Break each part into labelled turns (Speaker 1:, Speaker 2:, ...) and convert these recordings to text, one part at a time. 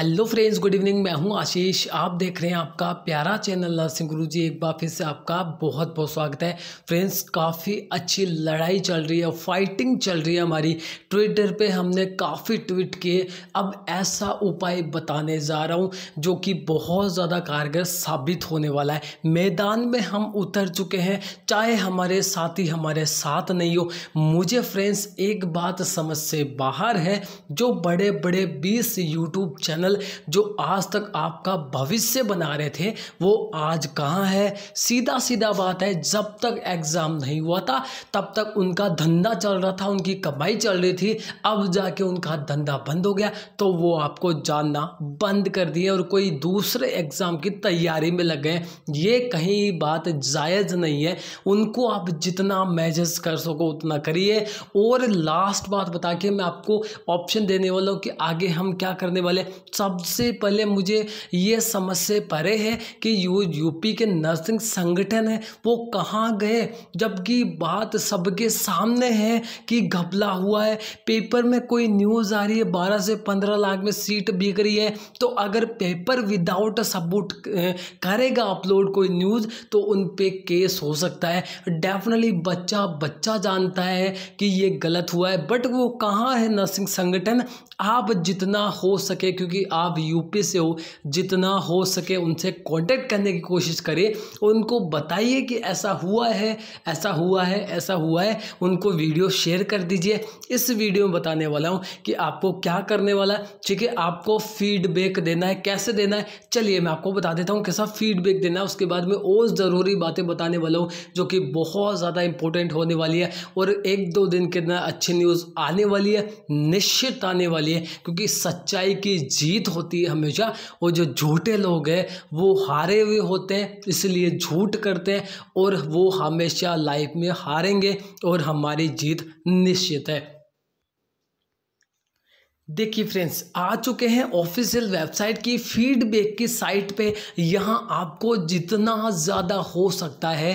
Speaker 1: hello friends good evening मैं हूं आशीष आप देख रहे हैं आपका प्यारा चैनल नरसिंह गुरु जी एक बार फिर से आपका बहुत बहुत स्वागत है फ्रेंड्स काफ़ी अच्छी लड़ाई चल रही है फाइटिंग चल रही है हमारी ट्विटर पे हमने काफ़ी ट्वीट किए अब ऐसा उपाय बताने जा रहा हूं जो कि बहुत ज़्यादा कारगर साबित होने वाला है मैदान में हम उतर चुके हैं चाहे हमारे साथी हमारे साथ नहीं हो मुझे फ्रेंड्स एक बात समझ से बाहर है जो बड़े बड़े बीस यूट्यूब चैनल मॉडल जो आज तक आपका भविष्य बना रहे थे वो आज कहाँ है सीधा सीधा बात है जब तक एग्ज़ाम नहीं हुआ था तब तक उनका धंधा चल रहा था उनकी कमाई चल रही थी अब जाके उनका धंधा बंद हो गया तो वो आपको जानना बंद कर दिए और कोई दूसरे एग्ज़ाम की तैयारी में लग गए ये कहीं बात जायज़ नहीं है उनको आप जितना मैजेस कर सको उतना करिए और लास्ट बात बता के मैं आपको ऑप्शन देने वाला हूँ कि आगे हम क्या करने वाले सबसे पहले मुझे ये समझ से परे है कि यो यूपी के नर्सिंग संगठन है वो कहाँ गए जबकि बात सबके सामने है कि घबला हुआ है पेपर में कोई न्यूज़ आ रही है बारह से पंद्रह लाख में सीट बिक रही है तो अगर पेपर विदाउट सबूट करेगा अपलोड कोई न्यूज़ तो उन पर केस हो सकता है डेफिनेटली बच्चा बच्चा जानता है कि ये गलत हुआ है बट वो कहाँ है नर्सिंग संगठन आप जितना हो सके क्योंकि आप यूपी से हो जितना हो सके उनसे कांटेक्ट करने की कोशिश करें उनको बताइए कि ऐसा हुआ है ऐसा हुआ है ऐसा हुआ है उनको वीडियो शेयर कर दीजिए इस वीडियो में बताने वाला हूँ कि आपको क्या करने वाला है ठीक है आपको फीडबैक देना है कैसे देना है चलिए मैं आपको बता देता हूँ कैसा फीडबैक देना है उसके बाद में और ज़रूरी बातें बताने वाला हूँ जो कि बहुत ज़्यादा इंपॉर्टेंट होने वाली है और एक दो दिन के अंदर अच्छी न्यूज़ आने वाली है निश्चित आने वाली चाहिए क्योंकि सच्चाई की जीत होती है हमेशा वो जो झूठे लोग हैं वो हारे हुए होते हैं इसलिए झूठ करते हैं और वो हमेशा लाइफ में हारेंगे और हमारी जीत निश्चित है देखिए फ्रेंड्स आ चुके हैं ऑफिशियल वेबसाइट की फीडबैक की साइट पे यहाँ आपको जितना ज़्यादा हो सकता है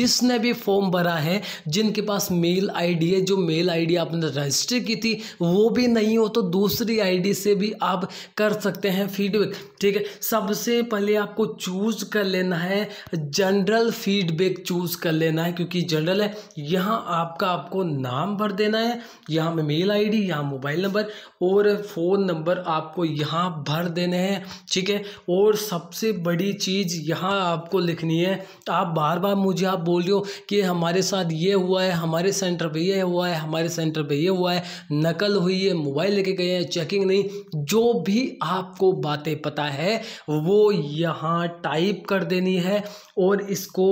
Speaker 1: जिसने भी फॉर्म भरा है जिनके पास मेल आईडी है जो मेल आईडी आपने रजिस्टर की थी वो भी नहीं हो तो दूसरी आईडी से भी आप कर सकते हैं फीडबैक ठीक है सबसे पहले आपको चूज़ कर लेना है जनरल फीडबैक चूज़ कर लेना है क्योंकि जनरल है यहाँ आपका आपको नाम भर देना है यहाँ मेल आई डी यहाँ मोबाइल नंबर और और फ़ोन नंबर आपको यहाँ भर देने हैं ठीक है और सबसे बड़ी चीज़ यहाँ आपको लिखनी है तो आप बार बार मुझे आप बोल रहे हो कि हमारे साथ ये हुआ है हमारे सेंटर पे ये हुआ है हमारे सेंटर पे ये हुआ है नकल हुई है मोबाइल लेके गए हैं चेकिंग नहीं जो भी आपको बातें पता है वो यहाँ टाइप कर देनी है और इसको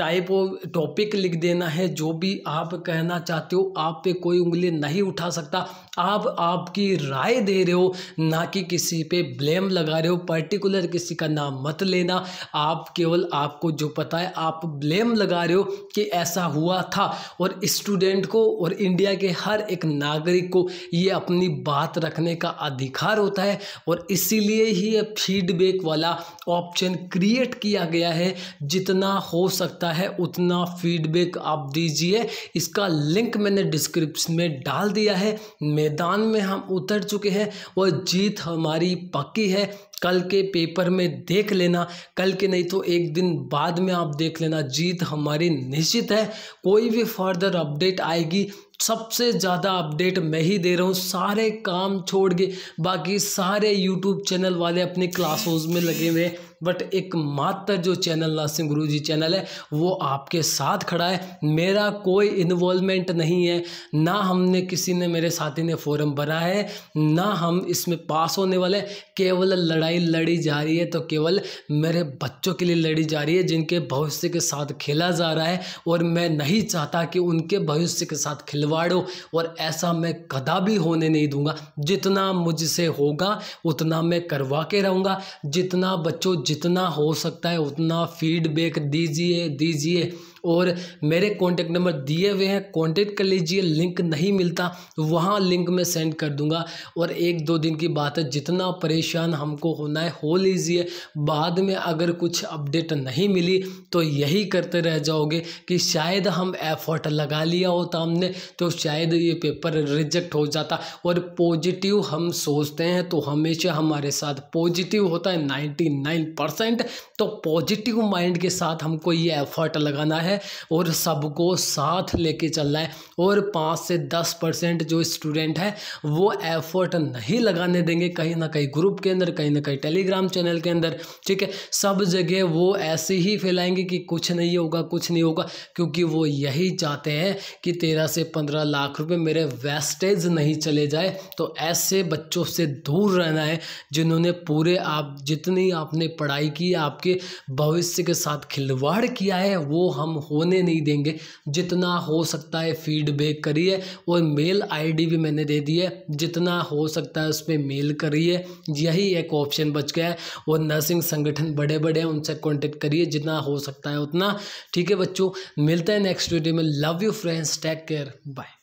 Speaker 1: टाइप टॉपिक लिख देना है जो भी आप कहना चाहते हो आप पे कोई उंगली नहीं उठा सकता आप आपकी की राय दे रहे हो ना कि किसी पे ब्लेम लगा रहे हो पर्टिकुलर किसी का नाम मत लेना आप केवल आपको जो पता है आप ब्लेम लगा रहे हो कि ऐसा हुआ था और स्टूडेंट को और इंडिया के हर एक नागरिक को ये अपनी बात रखने का अधिकार होता है और इसीलिए ही ये फीडबैक वाला ऑप्शन क्रिएट किया गया है जितना हो सकता है उतना फीडबैक आप दीजिए इसका लिंक मैंने डिस्क्रिप्शन में डाल दिया है मैदान में हम उतर चुके हैं और जीत हमारी पक्की है कल के पेपर में देख लेना कल के नहीं तो एक दिन बाद में आप देख लेना जीत हमारी निश्चित है कोई भी फर्दर अपडेट आएगी सबसे ज़्यादा अपडेट मैं ही दे रहा हूँ सारे काम छोड़ के बाकी सारे यूट्यूब चैनल वाले अपने क्लासेस में लगे हुए हैं बट एक मात्र जो चैनल सिंह गुरु जी चैनल है वो आपके साथ खड़ा है मेरा कोई इन्वॉल्वमेंट नहीं है ना हमने किसी ने मेरे साथी ने फोरम भरा है ना हम इसमें पास होने वाले केवल लड़ाई लड़ी जा रही है तो केवल मेरे बच्चों के लिए लड़ी जा रही है जिनके भविष्य के साथ खेला जा रहा है और मैं नहीं चाहता कि उनके भविष्य के साथ खिलवाड़ो और ऐसा मैं कदा भी होने नहीं दूंगा जितना मुझसे होगा उतना मैं करवा के रहूँगा जितना बच्चों जितना हो सकता है उतना फीडबैक दीजिए दीजिए और मेरे कॉन्टैक्ट नंबर दिए हुए हैं कॉन्टैक्ट कर लीजिए लिंक नहीं मिलता वहाँ लिंक मैं सेंड कर दूँगा और एक दो दिन की बात है जितना परेशान हमको होना है हो लीजिए बाद में अगर कुछ अपडेट नहीं मिली तो यही करते रह जाओगे कि शायद हम एफर्ट लगा लिया होता हमने तो शायद ये पेपर रिजेक्ट हो जाता और पॉजिटिव हम सोचते हैं तो हमेशा हमारे साथ पॉजिटिव होता है नाइन्टी नाइन परसेंट तो पॉजिटिव माइंड के साथ हमको ये एफर्ट लगाना है है और सबको साथ लेके चलना है और पाँच से दस परसेंट जो स्टूडेंट है वो एफर्ट नहीं लगाने देंगे कहीं ना कहीं ग्रुप के अंदर कहीं ना कहीं टेलीग्राम चैनल के अंदर ठीक है सब जगह वो ऐसे ही फैलाएंगे कि कुछ नहीं होगा कुछ नहीं होगा क्योंकि वो यही चाहते हैं कि तेरह से पंद्रह लाख रुपये मेरे वेस्टेज नहीं चले जाए तो ऐसे बच्चों से दूर रहना है जिन्होंने पूरे आप जितनी आपने पढ़ाई की आपके भविष्य के साथ खिलवाड़ किया है वो हम होने नहीं देंगे जितना हो सकता है फीडबैक करिए और मेल आईडी भी मैंने दे दी है जितना हो सकता है उस पर मेल करिए यही एक ऑप्शन बच गया है और नर्सिंग संगठन बड़े बड़े हैं उनसे कॉन्टेक्ट करिए जितना हो सकता है उतना ठीक है बच्चों मिलते हैं नेक्स्ट वीडियो में love you friends take care bye